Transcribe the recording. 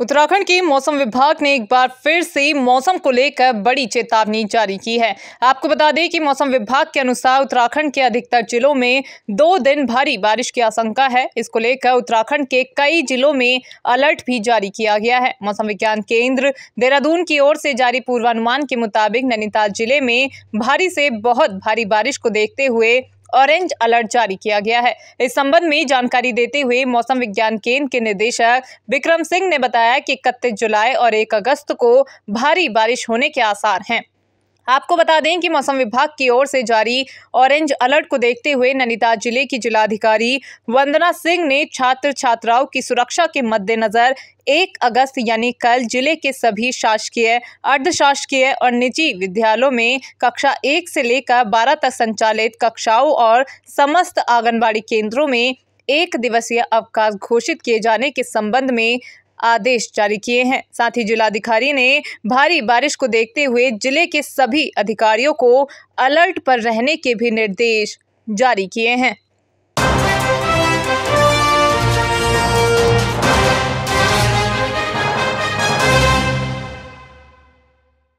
उत्तराखंड के मौसम विभाग ने एक बार फिर से मौसम को लेकर बड़ी चेतावनी जारी की है आपको बता दें कि मौसम विभाग के अनुसार उत्तराखंड के अधिकतर जिलों में दो दिन भारी बारिश की आशंका है इसको लेकर उत्तराखंड के कई जिलों में अलर्ट भी जारी किया गया है मौसम विज्ञान केंद्र देहरादून की ओर से जारी पूर्वानुमान के मुताबिक नैनीताल जिले में भारी से बहुत भारी बारिश को देखते हुए ऑरेंज अलर्ट जारी किया गया है इस संबंध में जानकारी देते हुए मौसम विज्ञान केंद्र के निदेशक विक्रम सिंह ने बताया कि इकतीस जुलाई और एक अगस्त को भारी बारिश होने के आसार हैं आपको बता दें कि मौसम विभाग की ओर से जारी ऑरेंज अलर्ट को देखते हुए नैनीताल जिले की जिलाधिकारी वंदना सिंह ने छात्र छात्राओं की सुरक्षा के मद्देनजर एक अगस्त यानी कल जिले के सभी शासकीय अर्धशासकीय और निजी विद्यालयों में कक्षा एक से लेकर बारह तक संचालित कक्षाओं और समस्त आंगनबाड़ी केंद्रों में एक दिवसीय अवकाश घोषित किए जाने के संबंध में आदेश जारी किए हैं साथ ही जिलाधिकारी ने भारी बारिश को देखते हुए जिले के सभी अधिकारियों को अलर्ट पर रहने के भी निर्देश जारी किए हैं